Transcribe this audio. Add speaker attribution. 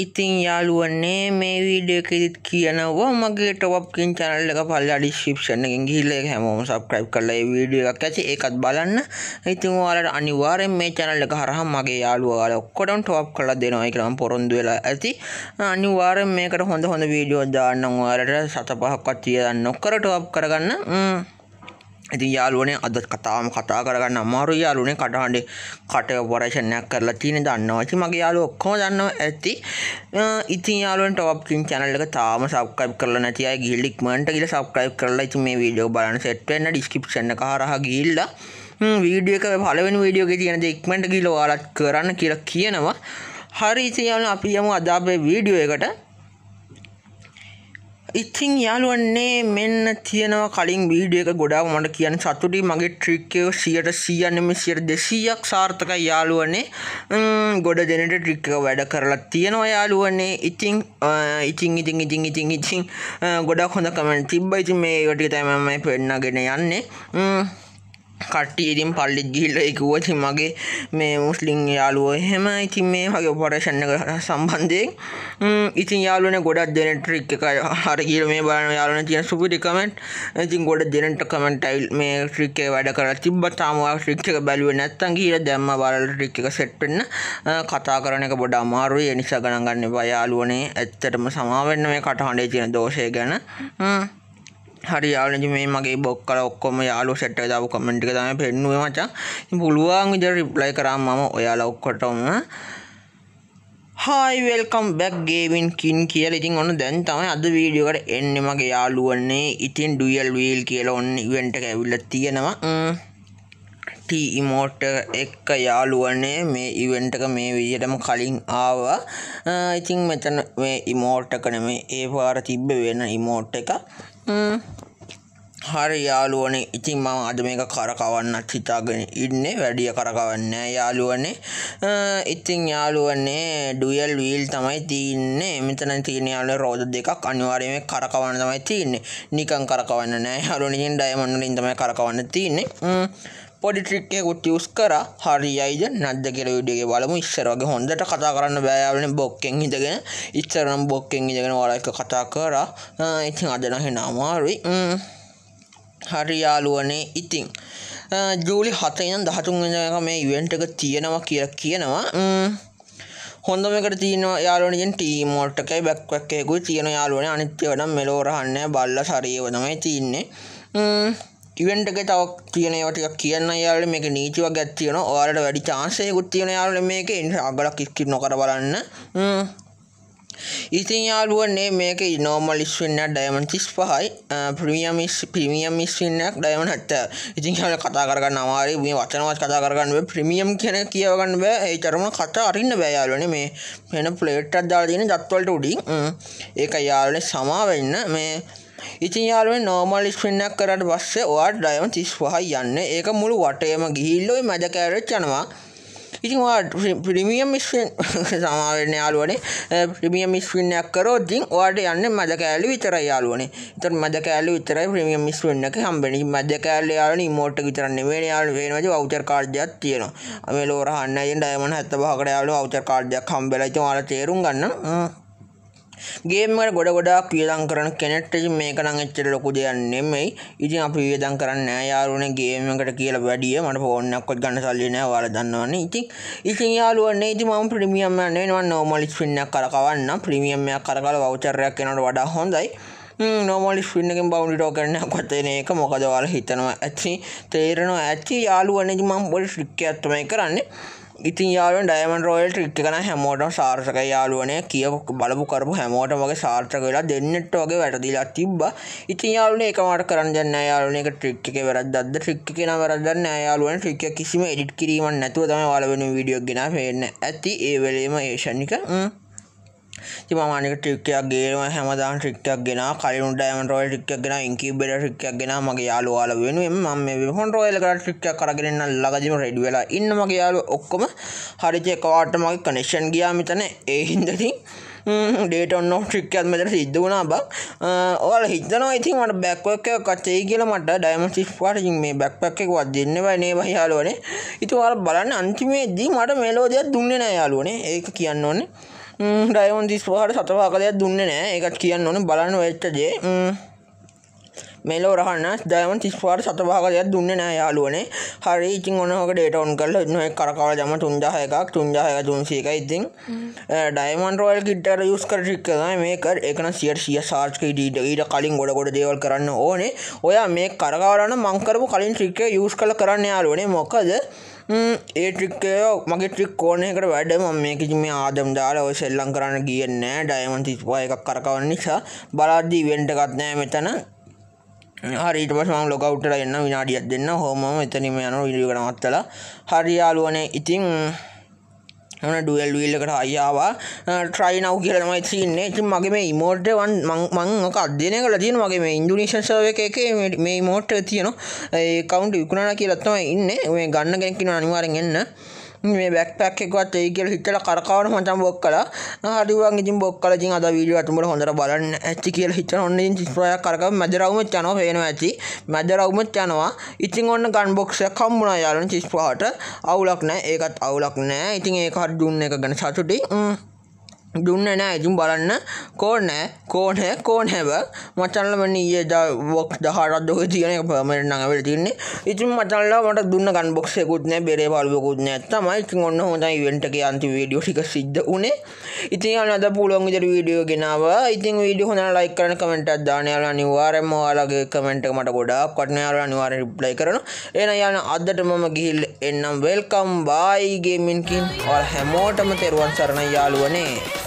Speaker 1: ඉතින් යාළුවනේ මේ වීඩියෝකෙදිත් කියනවා මගේ ටොප්කින් චැනල් එක පල්ලා ඩිස්ක්‍රිප්ෂන් එකෙන් ගිහිල්ලා ඒක හැමෝම subscribe කරලා ඒ වීඩියෝ එකක් ඇති ඒකත් බලන්න. ඉතින් ඔයාලට අනිවාර්යෙන් මේ channel එක හරහා මගේ යාළුවා ඔයාලා ඔක්කොටම top කරලා දෙනවා කියලා මම පොරොන්දු වෙලා ඇති. අනිවාර්යෙන් මේකට හොඳ හොඳ වීඩියෝ දාන්නම් ඔයාලට සත පහක්වත් තියලා නොකර top කරගන්න. ඉතින් යාළුවනේ අද කතාවම කතා කරගන්න අමාරු යාළුවනේ කටහඬේ කට ඔපරේෂන්යක් කරලා තියෙන දන්නවා. ඉතින් මගේ යාළුවෝ ඔක්කොම දන්නවා ඇති. ඉතින් යාළුවනේ Top King channel එක තාම subscribe කරලා නැති අය ගිහින් ඉක්මනට ගිහලා subscribe කරලා ඉතින් මේ වීඩියෝ බලන්න set වෙන්න description එක හරහා ගිහිල්ලා වීඩියෝ එක පළවෙනි වීඩියෝ එකේ තියෙන දේ ඉක්මනට ගිහලා ඔයාලත් කරන්න කියලා කියනවා. හරි ඉතින් යාළුවනේ අපි යමු අද අපේ වීඩියෝ එකට. ඉතිං යාලුවන්නේ මෙන්න තියෙනවා කලින් වීඩියක ගොඩාක් මට කියන සතුටි මගේ ට්‍රික්කයෝ සියට සියන්නම සියට දෙසීයක් සාර්ථක යාලුවනේ ගොඩ දෙනට ට්‍රික්ක වැඩ කරලා තියෙනවා යාලුවනේ ඉතිං ඉතිං ඉතිං ඉතිං ඉතිං ඉතිං ගොඩක් හොඳ කමෙන් තිබ්බ ඉතින් මේ වටි තමම පෙන්නගෙන යන්නේ කට්ටිය ඉතින් පල්ලිත් ගිහිල්ලා ඒ කිව්වා ඉතින් මගේ මේ මුස්ලිම් යාළුවෝ එහෙම ඉතින් මේ වගේ ඔපරේෂන් එක සම්බන්ධයෙන් ඉතින් යාළුවනේ ගොඩක් දෙන ට්‍රික් එක හරි කියලා මේ බලන යාළුවනේ තියෙන සුපිරි කමෙන්ට් ඉතින් ගොඩ දෙනට කමෙන්ට් අයිල් මේ ට්‍රික් එක වැඩ කරලා තිබ්බා තාම ඔයා ට්‍රික් එක බැලුවේ නැත්තම් කියලා දැම්ම බලලා ට්‍රික් එක සෙට් වෙන්න කතා කරන එක බොඩ අමාරුයි ඒ නිසා ගණන් ගන්න එපා යාළුවනේ ඇත්තටම සමාව වෙන්න මේ කටහඬේ තියෙන දෝෂය ගැන හ්ම් හරි යාලනජ මේ මගේ බොක් කල ඔක්කොම යාලු සැට්ට දාව කමෙන්ට් එක තමයි පෙන්නුවේ මචං පුළුවන් විදිහට රිප්ලයි කරා මම ඔයාලා ඔක්කොටම හායි වෙල්කම් බැක් ගේවින් කින් කියලා ඉතින් ඔන්න දැන් තමයි අද වීඩියෝ එකට එන්නේ මගේ යාළුවනේ ඉතින් ඩුයල් වීල් කියලා ඔන්න ඉවෙන්ට් එක ඇවිල්ලා තියෙනවා ටී ඉමෝට් එක්ක යාළුවනේ මේ ඉවෙන්ට් එක මේ විදිහටම කලින් ආවා ඉතින් මෙතන මේ ඉමෝට් එක නෙමෙයි ඒ පාර තිබ්බ වෙන ඉමෝට් එක හරි යාළුවනේ ඉතින් මම අද මේක කරකවන්නත් හිතාගෙන ඉන්නේ වැඩිය කරකවන්නේ යාළුවනේ ඉතින් යාළුවනේ ඩුවල් වීල් තමයි තියෙන්නේ මෙතන තියෙන යාළුවනේ රෝද දෙකක් අනිවාර්යයෙන්ම කරකවන්න තමයි තියෙන්නේ නිකන් කරකවන්න නෑ යාළුවනේ ඉතින් ඩයමන්ඩ් වලින් තමයි කරකවන්න තියෙන්නේ පොඩි ට්‍රික් එකකුත් යස් කර හරියිද නද කෙර විඩියගේ බලමු ඉස්සරගේ හොඳට කතා කරන්න බෑවලන බොක්කෙන් හිතගෙන ඉස්සරම් බොක්කෙන් ඉදගෙන වලක කතා කර ඉතින් අදනහෙන අමාරුයි හරියාලුවනේ ඉතිං ජූලි හතයිනම් දහතුන්ගක මේ ඉවෙන්ට එක තියෙනවා කිය කියනවා හොඳම එකට තියෙනවා යාලුවනින් ටීමෝට්ටකයි බැක්වැක්කෙකු තියෙන යාලුවන අනිත්‍ය වනම් මෙලෝරහන්න බල්ල සරියවනමයි තියන්නේ ඉවෙන්ට එක තවක් තියෙන ටික කියන්න යාල මේක නීතිව ගැත්තියන ඔයාලට වැඩි චාන්සයකුත් තියෙන යාල මේක ඉන්න අගලක් ඉස්කි නොකර බලන්න ඉතින් යාලුවන්නේ මේක නෝමල් ස්වින්නක් ඩයමන් තිස් පහයි ප්‍රමියම් පිමියම් ස්වින්නක් ඩයමන් හත්ත ඉතින් යාල කතා කරගන්න අමාරි මේ වචනවත් කතා කරගන්න ප්‍රමියම් කියන කියවගන්න බෑ ඒ තරම කතා අරින්න බෑ යාලුවනේ මේ වෙන ප්ලේට් එකක් දාලා තියෙන දත්වලට උඩින් ඒක යාලුවනේ සමා වෙන්න මේ ඉතින් යාළුවනේ normal spin එකක් කරාට පස්සේ ඔයාට diamond 35යි යන්නේ. ඒක මුළු වටේම ගිහිල්ලා ওই magic carrot යනවා. ඉතින් ඔයා ප්‍රීමියම් ස්පින් සමාවෙන්න යාළුවනේ ප්‍රීමියම් ස්පින් එකක් කරොත් ඉතින් ඔයාට යන්නේ මද කෑලි විතරයි යාළුවනේ. ඒතර මද කෑලි විතරයි ප්‍රීමියම් ස්පින් එකේ හම්බෙන්නේ. මද කෑලි යාළුවනේ ඉමෝට් එක විතරක් නෙවෙයි යාළුවනේ වෙනවද වවුචර් කාඩ් එකක් තියෙනවා. මේ ලෝර 69 ඩයමන්ඩ් 75කට යාළුවනේ වවුචර් කාඩ් එකක් හම්බෙලා ඉතින් ඔයාලා තේරුම් ගන්න. ගේමට ගොඩ ගොඩක් වියදම් කරන කෙනෙක්ට මේක නම් එච්චර ලොකු දෙයක් නෙමෙයි. ඉතින් අපි වියදම් කරන්නේ නෑ යාළුවනේ ගේම් එකට කියලා වැඩිය මට ෆෝන් එකක්වත් ගන්න සල්ලි නෑ ඔයාලා දන්නවනේ. ඉතින් ඉතින් යාළුවනේ ඉතින් මම ප්‍රීමියම් එකක් නෙවෙයි මම normal ස්පින් එකක් කරකවන්නම්. ප්‍රීමියම් එකක් කරකවලා වවුචර් එකක් එනවට වඩා හොඳයි. නොමලි ෆින්නකින් බවුලි ටෝකරන කොතන එක මොකද වාල හිතනවා ඇති තේරෙනවා ඇති යාළුවනජ මම් බොඩි ශික්්‍ය ඇත්තමයි කරන්නේ ඉතින් යාලුවන් ඩයිමන් රෝයල් ට්‍රික් කන හැමෝටම සාර්ථක යාලුවනය කිය බලපු කරපු හැමෝට මගේ සාර්ථක වෙලා දෙන්නට වගේ වැටදිලා තිබ්බ ඉතින් යාලුන එකමට කරන්න යාලන එක ට්‍රික් එක වැරදද ට්‍රික් කියෙන වැරදන්න යාලුවන් ට්‍රික් කිසිම එඩිට කිරීම නැතුව තම වලවෙන විඩියෝ ගෙන පෙන්න ඇති ඒවලේම ඒෂණික මනක ටික්කයක් ගේම හැමදාන් ටික්කක් ගෙන කලු ඩෑමටෝල් ටික්කක් ගෙන ඉංකිබෙට ටික්කක් ගෙන මගේ යාලුවාල වෙනුවෙන් මම හොන්ටෝයල කර ටික්කක් කරගෙනන්න ලගජම රෙඩි වෙලා ඉන්න මගේ යාලු ඔක්කොම හරිචයකවාට මගේ කනෙක්ෂන් ගියා මෙතන ඒ හින්දතිී ඩේට ඔන්න ්‍රික්කත් මෙට සිද්ධ වුණා බක් ඕල හිතනවා ඉතින් මට බැක්වක කච්චේ කියල මට ඩයිම සිස් පාටසින් මේ බැක්පැක්කෙක් වත් දෙන්න වනේ බහියාලුවනේ ඉතුවාල බලන්න අන්තිමේදී මට මෙලෝදයක් දුන්න නෑ යාලුවනේ ඒක කියන්න ඕනේ ඩයිවන් දිස්වාහට සතර අකලයක් දුන්න නෑ එකත් කියන්න ඕන බලන්න වෙච්චදේ මෙලෝ රහන්න දෑමන් තිස්වාට සතභාගයක් දුන්න නෑ යාලුවනේ හරි ඉතින් ඔනහක ඩේටවන් කල නො කරකාල දම තුන්ජාහ එකක් තුන්ජාහය දුන්සේක ඉතින් ඩයිමන් රෝල් කිටර යුස් කර ටික්කද මේක එකන සියට සිය සාර්ක ඩීට ඊට කලින් ගොඩ ගොඩ දේවල් කරන්න ඕනේ ඔයා මේ කරකාරන මංකරපු කලින් ට්‍රික්ක යුස් කල කරන්න යාලුවනේ මොකද ඒ ට්‍රික්කයෝ මගේ ට්‍රික් කෝනයකට වැඩ ම මේක මේ ආදම් දාලා ඔය සෙල්ලං කරන්න කියන්නෑ ඩයමන් තිස්වා එකක් කරකවන්න නිසා බලාද්දී වෙන්ටකත්නෑ මෙතන හරිට පසම ලොකවුටට එන්න විනාඩියත් දෙන්න හෝම එතනම යන විඩිය කරනවත්තලා හරියාලුවනේ ඉතිං හන ඩුවල් විල්ලකට අයියාවා ට්‍රයිනව් කියලමයි තින්නේ ඉතින් මගේ මේ ඉමෝට්වන් මංක අධ්‍යනය කල තියෙන මගේ මේ ඉන්දුනේෂන් සර්ව එක මේ මෝට්ට තියෙන කවුන්් විකුණනා කියලත්තම ඉන්න මේ ගන්න ගැකින අනිවාරෙන් එන්න මේ බැක්පැක් එකත් ඒ කියල හිතල කරකාවන මචම් බොක් කලා හරිවා ඉතින් බොක් කල ජින් අද වීඩියෝ අතුඹට හොඳට බලන්න ඇති කියලා හිතන ඔන්න ඉතින් චිත්‍රයක් කරකව මැදරවුමත් යනවා පේනවා ඇති මැදරවුමත් යනවා ඉතින් ඔන්න ගන් බොක්ස් එකක් හම්බුණා යාළුවනේ 35ට අවුලක් නැහැ ඒකත් අවුලක් නැහැ ඉතින් ඒක හරි දුන්න එක ගැන සතුටුයි දුන්න නෑ ඉතින් බලන්න කෝනෑ කෝනෑ කෝනැව මචල්ල වන්න ඒ ොක් දහරත්දක තියන පමට නඟවට තින්නේ ඉතින් මචල්ලා මට දුන්න ගන් බොක්සයකුත්න බෙරේ පාලුවකුත් නැත්තමයි ඉතින් ඔන්න හොඳයි වෙන්ටක අන්ති වීඩියෝ ටික සිද්ධ වනේ ඉතින් අද පුළුවන් විතර වීඩියෝ ගෙනාව ඉතින් වීඩිය හොන ලයි කරන කමට දානයාල නිවාරම යාලගේ කමෙන්ට මට ගොඩා කටනයාල නිවාර රිප්ලයි කරන එන යන අදට මම ගිහිල් එන්නම් වෙල්කම් බායිගේමින්කින් ඔල් හැමෝටම තෙරුවන් සරණ යාලුවනේ